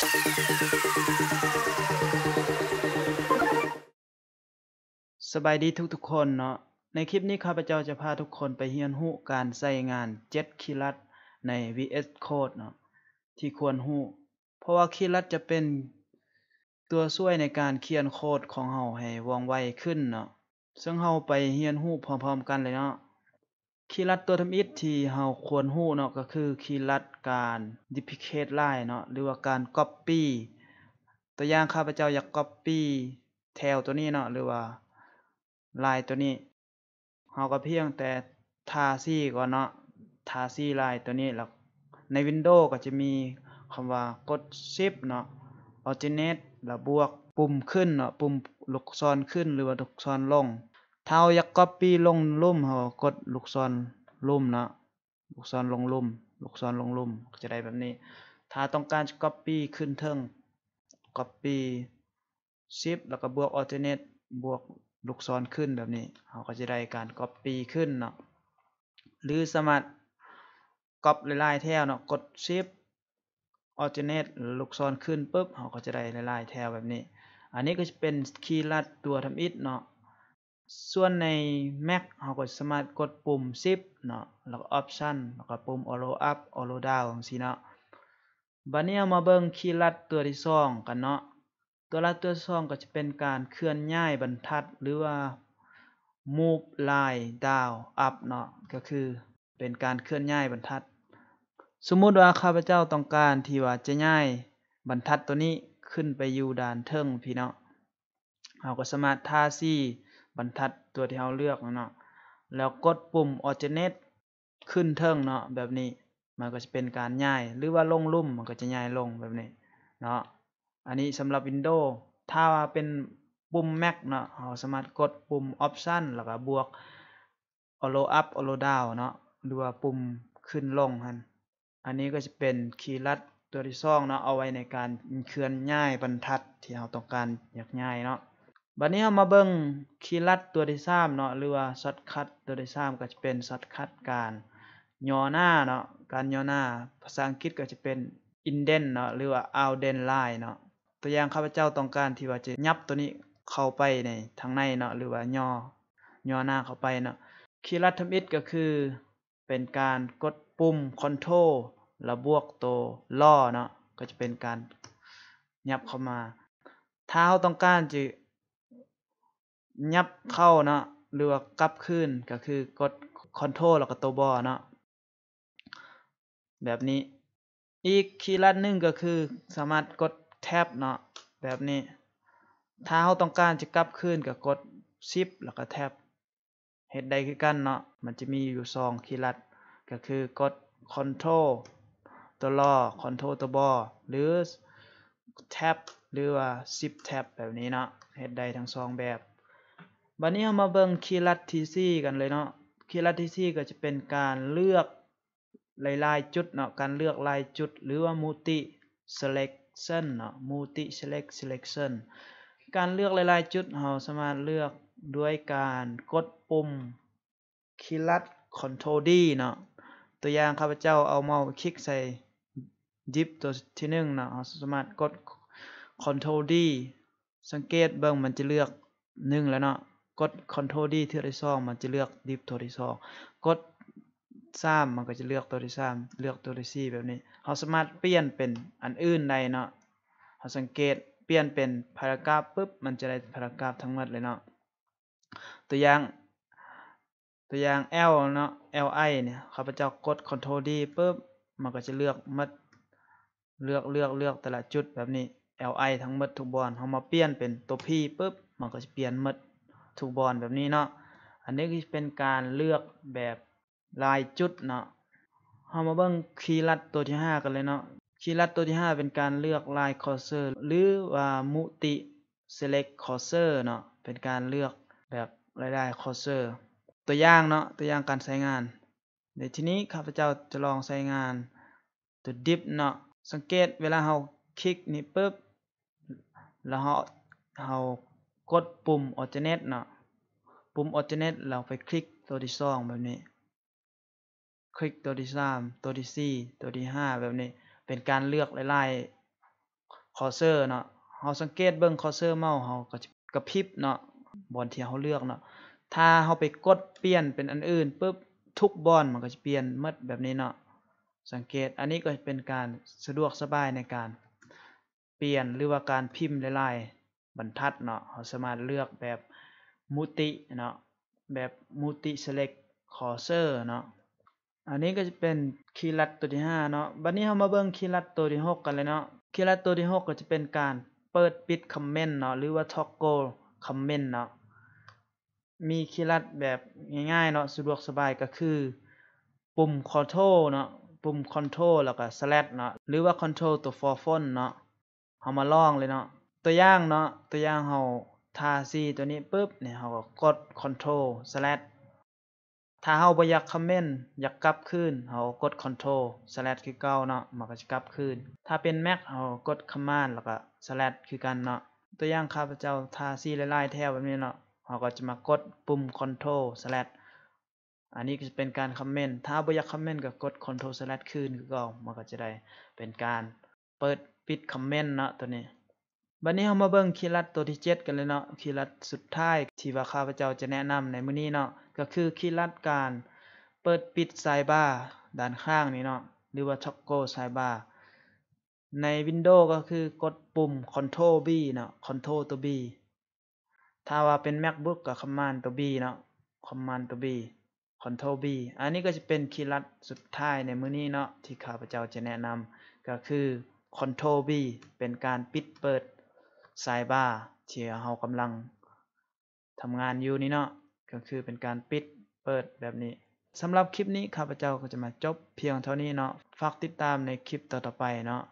สบายดีทุกๆคนเนาะ ในคลิปนี้ข้าพเจ้าจะพาทุกคนไปเรียนรู้การใส่งานเจ็ดคีย์ลัดใน VS Code เนาะที่ควรรู้ เพราะว่าคีย์ลัดจะเป็นตัวช่วยในการเขียนโค้ดของเราให้ว่องไวขึ้นเนาะซึ่งเราไปเรียนรู้พร้อมๆกันเลยเนาะคีย์ลัดตัวทำอิฐที่เราควรหู้เนาะก็คือคีย์ลัดการ duplicate line เนาะหรือว่าการ copy ตัวอย่างข้าพเจ้าอยาก copy แถวตัวนี้เนาะหรือว่าลายตัวนี้เราก็เพียงแต่ทาซี่ก่อนเนาะทาซี่ลายตัวนี้แล้วใน Windows ก็จะมีคำว่ากด Shift เนาะ Alternate แล้วบวกปุ่มขึ้นเนาะปุ่มลูกศรขึ้นหรือว่าลูกศรลงเ้าอยากก๊อปปี้ลงลุ่มเขากดลูกศรลุ่มนะลูกศรลงลุ่ม ลูกศรลงลุ่มจะได้แบบนี้ ถ้าต้องการจะก๊อปปี้ขึ้นเทิงก๊อปปี้ซิปแล้วก็บวกออเทเนตบวกลูกศรขึ้นแบบนี้เขาก็จะได้การก๊อปปี้ขึ้นเนาะ หรือสมมครก๊อปลายแถวเนาะ กดซิปออเทเนตลูกศรขึ้นปุ๊บเขาก็จะได้ลายแถวแบบนี้ อันนี้ก็จะเป็นคีย์ลัดตัวทำอิดเนาะส่วนใน Mac เราก็สามารถกดปุ่ม Shift เนาะแล้วก็ Option แล้วก็ปุ่ม Arrow Up Arrow Down จังซีเนาะบัดนี้เอามาเบิ่งคีย์ลัดตัวที่สองกันเนาะ ตัวลัดตัวสองก็จะเป็นการเคลื่อนย้ายบรรทัดหรือว่า move line down up เนาะ ก็คือเป็นการเคลื่อนย้ายบรรทัด สมมุติว่าข้าพเจ้าต้องการที่ว่าจะย้ายบรรทัดตัวนี้ขึ้นไปอยู่ด้านเทิงพี่เนาะเราก็สามารถทาซี่รรทัด ตัวที่เราเลือกเนาะ แล้วกดปุ่ม alternate ขึ้นเทิงเนาะแบบนี้ มันก็จะเป็นการย้าย หรือว่าลงลุ่ม มันก็จะย้ายลงแบบนี้ เนาะ อันนี้สำหรับ Windows ถ้าว่าเป็นปุ่ม Mac เนาะเราสามารถกดปุ่ม Option แล้วก็บวก Allow Up Allow Down เนาะหรือว่าปุ่มขึ้นลงฮันอันนี้ก็จะเป็นคีย์ลัดตัวที่ซ่องเนาะ เอาไว้ในการเคลื่อนย้ายบรรทัดที่เราต้องการอยากย้ายเนาะบัดนี้เรามาเบิ่งคีย์ลัดตัวที่3เนาะหรือว่าช็อตคัทตัวที่3ก็จะเป็นช็อตคัทการย่อหน้าเนาะการย่อหน้าภาษาอังกฤษก็จะเป็น indent เนาะหรือว่า o u t เ e n line เนาะตัวอย่างข้าพเจ้าต้องการที่ว่าจะยับตัวนี้เข้าไปในทางในเนาะหรือว่าย่อย่อหน้าเข้าไปเนาะคีย์ลัดทำอิดก็คือเป็นการกดปุ่ม control แล้วบวกตัวล่อเนาะก็จะเป็นการยับเข้ามาถ้าเราต้องการจะยับเข้าเนาะหรือว่ากลับขึ้นก็คือกดคอนโทรลแล้วก็ตัวบอเนาะแบบนี้ อีกคีย์ลัดหนึ่งก็คือสามารถกดแท็บเนาะแบบนี้ ถ้าเราต้องการ จะกลับขึ้นก็กดซิปแล้วก็แท็บเหตุใดคือกันเนาะมันจะมีอยู่สองคีย์ลัด ก็คือกด Ctrl ตัวล่อ Ctrl ตัวบอ หรือ Tab หรือว่า Shift Tab แบบนี้เนาะเหตุใดทั้งสองแบบบัดนี้เรามาเบิ่งคีรัตทีซีกันเลยเนาะคีรัตทีซีก็จะเป็นการเลือกลายจุดเนาะการเลือกลายจุดหรือว่ามูติเ selection เนาะมูติเ select selection การเลือกลายยจุดเราสามารถเลือกด้วยการกดปุ่มคีรัต Ctrl D เนาะตัวอย่างข้าพเจ้าเอาเมาส์คลิกใส่ยิปตัวที่หนึ่งเนาะเราสามารถกด Ctrl D สังเกตเบิ่งมันจะเลือกหนึ่งแล้วเนาะกด Ctrl D เทอร์ีรซองมันจะเลือกดิฟตัวที่ซองกดซ้ำมันก็จะเลือกตัวที่ซ้ำเลือกตัวที่ซี่แบบนี้เราสามารถเปลี่ยนเป็นอันอื่นใดเนาะเราสังเกตเปลี่ยนเป็นพารากราฟปุ๊บมันจะได้พารากราฟทั้งหมดเลยเนาะ ตัวอย่างตัวอย่าง L เนาะ Li เนี่ยข้าพเจ้ากด Ctrl D ปุ๊บมันก็จะเลือกมัดเลือกเลือกเลือกแต่ละจุดแบบนี้ Li ทั้งหมดทุกบอลเขามาเปลี่ยนเป็นตัว P ปุ๊บมันก็จะเปลี่ยนมัดถูกบอลแบบนี้เนาะ อันนี้คือเป็นการเลือกแบบลายจุดเนาะเรามาเบิ้งคีย์ลัดตัวที่5กันเลยเนาะคีย์ลัดตัวที่ 5 เป็นการเลือกลายคอร์เซอร์หรือว่ามุติ select cursor เนาะ เป็นการเลือกแบบลายคอร์เซอร์ตัวอย่างเนาะตัวอย่างการใช้งานในที่นี้ข้าพเจ้าจะลองใช้งานตัวดิฟเนาะ สังเกตเวลาเราคลิกนี่ปุ๊บ แล้วเราเรากดปุ่ม alternate เนาะปุ่ม alternate เราไปคลิกตัวที่สองแบบนี้คลิกตัวที่สามตัวที่สี่ตัวที่ห้าแบบนี้เป็นการเลือกไล่คอร์เซอร์เนาะเราสังเกตเบิ้งคอร์เซอร์เมาส์เราก็กระพริบเนาะบอลที่เราเลือกเนาะถ้าเราไปกดเปลี่ยนเป็นอันอื่นปุ๊บทุกบอลมันก็จะเปลี่ยนมืดแบบนี้เนาะสังเกตอันนี้ก็เป็นการสะดวกสบายในการเปลี่ยนหรือว่าการพิมพ์ลายบรรทัดเนาะเราสามารถเลือกแบบมูติเนาะแบบมูติเซเล e c t cursor เนาะอันนี้ก็จะเป็นคีย์ลัดตัวที่5เนาะ บัดนนี้เรามาเบิ่งคีย์ลัดตัวที่ 6 กันเลยเนาะคีย์ลัดตัวที่ 6 ก็จะเป็นการเปิดปิดคอมเมนต์เนาะหรือว่า toggle comment เนาะมีคีย์ลัดแบบง่ายๆเนาะสะดวกสบายก็คือปุ่ม control เนาะปุ่ม control แล้วก็ slash เนาะหรือว่า control ตัว for font เนาะเอามาลองเลยเนาะตัวอย่างเนาะ ตัวอย่างเราถ้าีตัวนี้ปุ๊บ เนี่ยเราก็กด Ctrl o slash ถ้าเราบ่อยากคอมเมนต์อยากกลับคืนเรากด Ctrl o n o slash คือเก่าเนาะ มันก็จะกลับคืนถ้าเป็น Mac เรากด Command แล้วก็ slash คือกันเนาะ ตัวอย่างข้าพเจ้าทาซีไล่ๆแถวแบบนี้เนาะเราก็จะมากดปุ่ม Ctrl o n o slash อันนี้ก็จะเป็นการคอมเมนต์ถ้าบ่อยากคอมเมนต์ก็กด Ctrl o n o slash คืนคือเก่ามันก็จะได้เป็นการเปิดปิดคอมเมนต์เนาะตัวนี้วันนี้เรามาเบิ่งคีรัดตัวที่7กันเลยเนาะคีรัดสุดท้ายที่ว่าข้าพเจ้าจะแนะนำในมื้อนี้เนาะก็คือคีรัดการเปิดปิดไซบาร์ด้านข้างนี้เนาะหรือว่าช็อกโกไซบาร์ใน Windows ก็คือกดปุ่ม Ctrl B เนาะ Ctrl ตัว B ถ้าว่าเป็น MacBook ก็ Command ตัว B เนาะ Command ตัว B Ctrl B อันนี้ก็จะเป็นคีย์ัดสุดท้ายในมื้อนี้เนาะที่ข้าพเจ้าจะแนะนำก็คือ Ctrl B เป็นการปิดเปิดไซบ้าร์ที่เรากำลังทำงานอยู่นี่เนาะก็คือเป็นการปิดเปิดแบบนี้สำหรับคลิปนี้ข้าพเจ้าก็จะมาจบเพียงเท่านี้เนาะฝากติดตามในคลิปต่อๆไปเนาะ